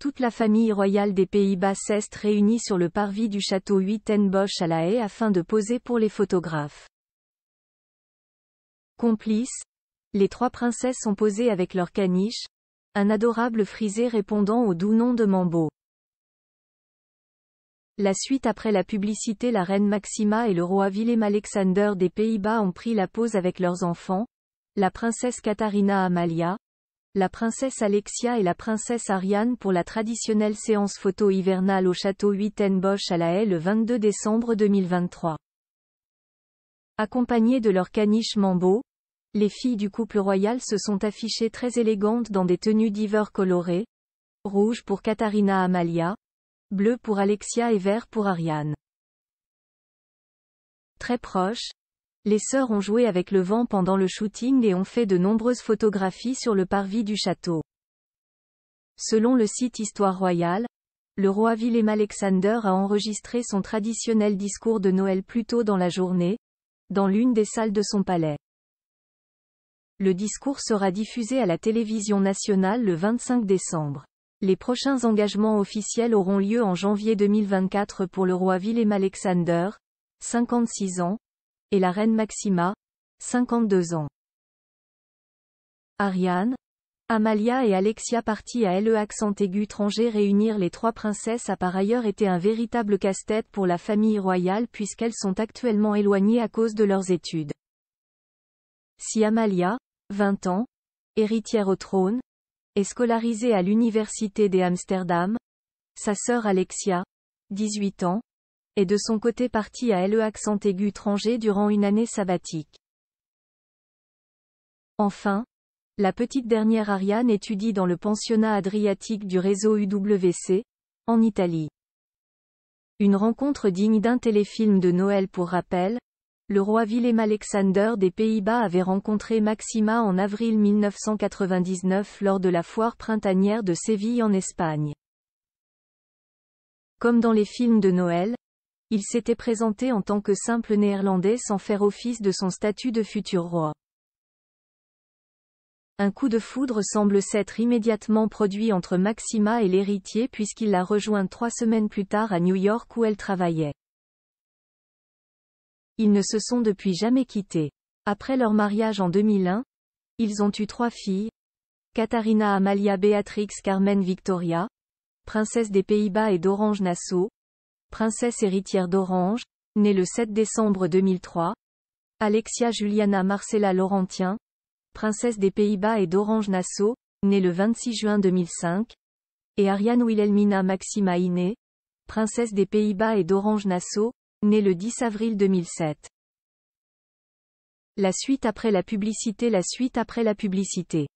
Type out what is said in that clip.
Toute la famille royale des Pays-Bas s'est réunie sur le parvis du château Huitenbosch à La Haye afin de poser pour les photographes. Complices, les trois princesses ont posé avec leur caniche, un adorable frisé répondant au doux nom de Mambo. La suite après la publicité la reine Maxima et le roi Willem Alexander des Pays-Bas ont pris la pose avec leurs enfants, la princesse Katharina Amalia, la princesse Alexia et la princesse Ariane pour la traditionnelle séance photo hivernale au château 8 à La Haye le 22 décembre 2023. Accompagnées de leur caniche Mambo, les filles du couple royal se sont affichées très élégantes dans des tenues d'hiver colorées, rouge pour Katharina Amalia, bleu pour Alexia et vert pour Ariane. Très proche, les sœurs ont joué avec le vent pendant le shooting et ont fait de nombreuses photographies sur le parvis du château. Selon le site Histoire royale, le roi Willem Alexander a enregistré son traditionnel discours de Noël plus tôt dans la journée, dans l'une des salles de son palais. Le discours sera diffusé à la télévision nationale le 25 décembre. Les prochains engagements officiels auront lieu en janvier 2024 pour le roi Willem Alexander, 56 ans, et la reine Maxima, 52 ans. Ariane, Amalia et Alexia parties à LE accent aigu étranger réunir les trois princesses a par ailleurs été un véritable casse-tête pour la famille royale puisqu'elles sont actuellement éloignées à cause de leurs études. Si Amalia, 20 ans, héritière au trône, est scolarisée à l'université des Amsterdam, sa sœur Alexia, 18 ans, et de son côté parti à LE accent aigu Tranger durant une année sabbatique. Enfin, la petite dernière Ariane étudie dans le pensionnat adriatique du réseau UWC, en Italie. Une rencontre digne d'un téléfilm de Noël pour rappel, le roi Willem Alexander des Pays-Bas avait rencontré Maxima en avril 1999 lors de la foire printanière de Séville en Espagne. Comme dans les films de Noël, il s'était présenté en tant que simple néerlandais sans faire office de son statut de futur roi. Un coup de foudre semble s'être immédiatement produit entre Maxima et l'héritier puisqu'il la rejoint trois semaines plus tard à New York où elle travaillait. Ils ne se sont depuis jamais quittés. Après leur mariage en 2001, ils ont eu trois filles, Katharina Amalia Beatrix Carmen Victoria, princesse des Pays-Bas et d'Orange Nassau, princesse héritière d'Orange, née le 7 décembre 2003, Alexia Juliana Marcella Laurentien, princesse des Pays-Bas et d'Orange Nassau, née le 26 juin 2005, et Ariane Wilhelmina Maxima Iné, princesse des Pays-Bas et d'Orange Nassau, née le 10 avril 2007. La suite après la publicité La suite après la publicité